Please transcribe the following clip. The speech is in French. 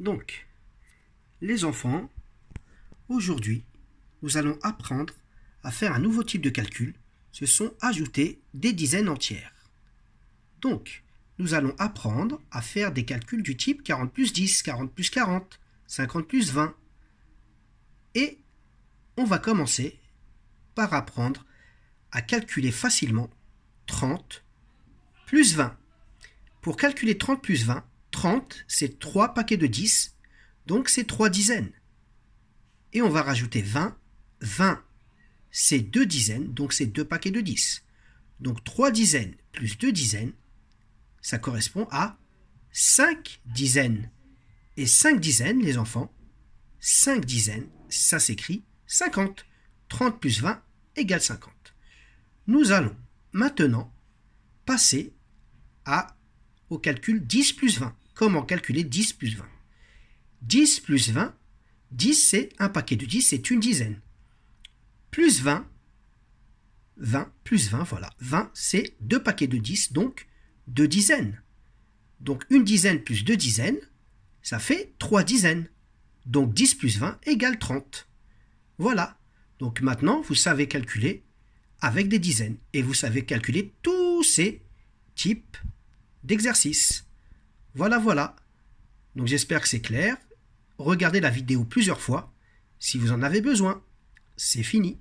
Donc, les enfants, aujourd'hui, nous allons apprendre à faire un nouveau type de calcul. Ce sont ajoutés des dizaines entières. Donc, nous allons apprendre à faire des calculs du type 40 plus 10, 40 plus 40, 50 plus 20. Et on va commencer par apprendre à calculer facilement 30 plus 20. Pour calculer 30 plus 20, 30, c'est 3 paquets de 10, donc c'est 3 dizaines. Et on va rajouter 20. 20, c'est 2 dizaines, donc c'est 2 paquets de 10. Donc 3 dizaines plus 2 dizaines, ça correspond à 5 dizaines. Et 5 dizaines, les enfants, 5 dizaines, ça s'écrit 50. 30 plus 20 égale 50. Nous allons maintenant passer à, au calcul 10 plus 20. Comment calculer 10 plus 20 10 plus 20, 10 c'est un paquet de 10, c'est une dizaine. Plus 20, 20 plus 20, voilà. 20 c'est deux paquets de 10, donc deux dizaines. Donc une dizaine plus deux dizaines, ça fait trois dizaines. Donc 10 plus 20 égale 30. Voilà. Donc maintenant, vous savez calculer avec des dizaines. Et vous savez calculer tous ces types d'exercices. Voilà, voilà. Donc j'espère que c'est clair. Regardez la vidéo plusieurs fois si vous en avez besoin. C'est fini.